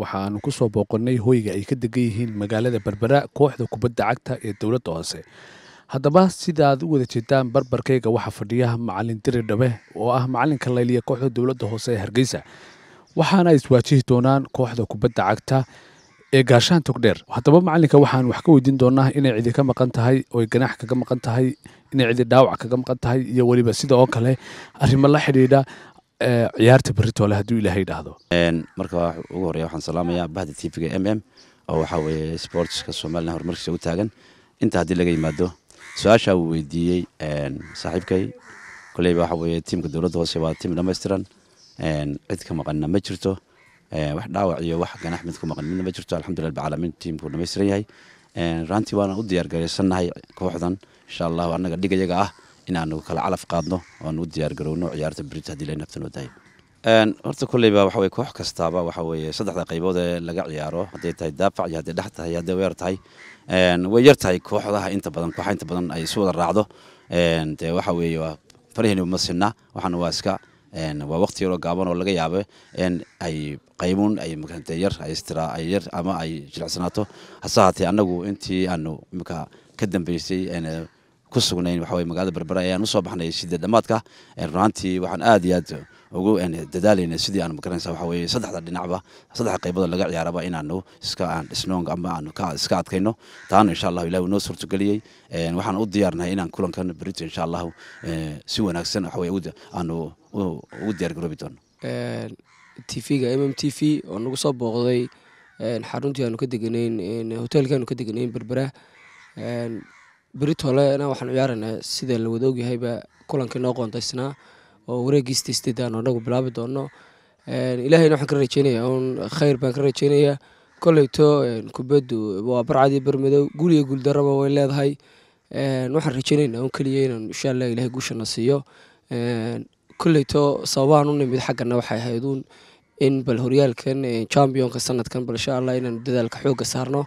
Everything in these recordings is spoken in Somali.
waxaanu ku soo booqonnay hoyga ay ka degan yihiin magaalada berbera kooxda kubadda cagta ee dowladda hoose haddaba sidaad aad u wada jeedaan barbarkayga waxaa fadhiya macalin diri dhabe oo ah macalinka layliya kooxda dowladda hoose ee hargeysa waxaana iswaajihi doonaan kooxda kubadda cagta ee gaashaan togdheer haddaba macalinka waxaan wax ka weydiin doonaa inay cidi ka maqan tahay oy ganaax kaga maqan tahay inay cidi dhaawac kaga maqan tahay iyo weliba sida oo kale arrimo la xidhiidha ciyaarta beritoole haduu ilaahay dhahdo marka ugu horreya waxaan salaamayaa bahda t v ga m m oo waxaa weeye sportska somalilan horumarkiisa u taagan inta haddii laga yimaado su-aashaa uu weydiiyey saaxiibkay koleyba waxa weeye tiimka dowladda hoose waa tiim dhammaystiran cid ka maqanna ma jirto wax dhaawac iyo wax ganax mid ku maqan midna ma jirto alxamdulillah bacaalamiin tiimku dhammaystiran yahay runtii waana u diyaar garaysannahay kooxdan insha allahu annaga dhigayaga ah inaanu kala calaf qaadno oan u diyaargarowno ciyaarta brit haddii la naftanoo dahay horta kolleyba waxa koox kastaaba waxa saddexda qaybood ee laga ciyaaro hadday tahay daafac iyo hadday dhex tahay hadday weer tahay way yar tahay kooxdaha inta badan kooxaha inta badan ay isu wada raacdo dee waxa weeye waa faraheni uma sinna waxaana waa iska waa waqti yaroo gaaban oo laga yaabo in ay qaybuun ay maate yar ay istira ay yar ama ay jilicsanaato hase haatee annagu intii aanu imika ka dambeysay ku sugnayn waxawey magaalada berbera ayaan usoo baxnay sidee dhammaadka runaantii waxaan aad iyo aad ugu dadaalayna sidii aan magaranaysa waxa weye saddexda dhinacba saddexda qayboodoo laga ciyaaraba inaanu iska aan dhisnoon ama aanu iska adkayno taana insha allahu ilahi noo suurtageliyey waxaan u diyaarnahay inaan kulankan berito insha allahu e, si wanaagsan waxaweye aanu ugu diyaargaroobi doono tvga m m t v oo nagu soo booqday xaruntii aanu ka deganayn hoteelkaanu ka deganayn berbera berito holena waxaan ciyaarana sida la wadaogyahayba kulankii noo qoondaysnaa oo wareegiistaystaydan anagu bilaabi doono ilaahayna waxaan ka rajeynaya un khayr baan ka rajeynayaa koleyto kubaddu waa barcadii bermadow guul iyo way leedahay waxaan rajeynaynaa un keliya inaan insha allah ilahay guushana siiyo koleyto sababahan u nimid xaggana waxay ahayd uun in bal championka sanadkan bal insha allah inaan dadaalka xoogga saarno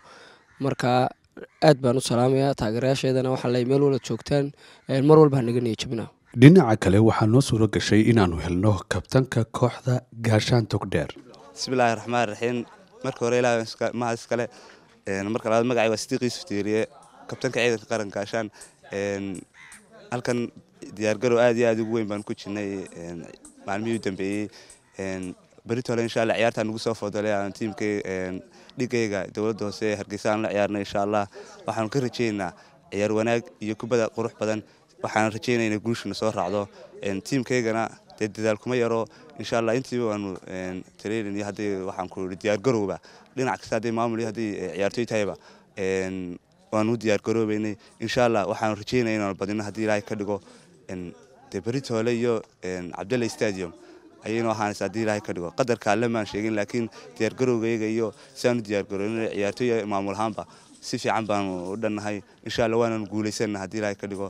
markaa aada baan u salaamayaa taageerayaasheedana waxaa lay meel wala joogtaan mar walba hanaga niya jabina dhinaca kale waxaa noo suuro gashay inaanu helno kabtanka kooxda gaashaan togdheer bismillaahi raxmaan raxiim marka hore ilaamaa iskale marka labaad magacay waa sidiiq yuusuf tiiriye kabtanka ciidanka qaran gaashaan halkan diyaargarow aada iyo aada ugu weyn baan ku jirnay maalmihii u dambeeyey berito hole insha allah ciyaartaan nagu soo foodolay aan tiimkay dhigayga dowladda hoose hargeysa aan la ciyaarna insha allah waxaanu ka rajeynaa ciyaar wanaag iyo kubada qurux badan waxaan rajeynaa inay guushana soo raacdo tiimkaygana dee dadaal kuma yaro insha allah intii waanu taleelin iyo waxaan ku yihi diyaargarowba dhinac kasta haddii maamul iyo eh, ciyaartoy tahayba waanu diyaargaroobeynay insha allah waxaanu rajeynaya inaanu badino haddii ilaahay ka dhigo dee berito iyo cabdalla stadium ayaynu ahaanaysa haddii ilaahay ka dhigo qadarka maan sheegin laakiin diyaargarowgayga iyo si aanu diyaargaroonay ciyaartooy maamul ahaanba si fiican baanu u dhannahay insha allah waananu guulaysanna haddii ilaahay ka dhigo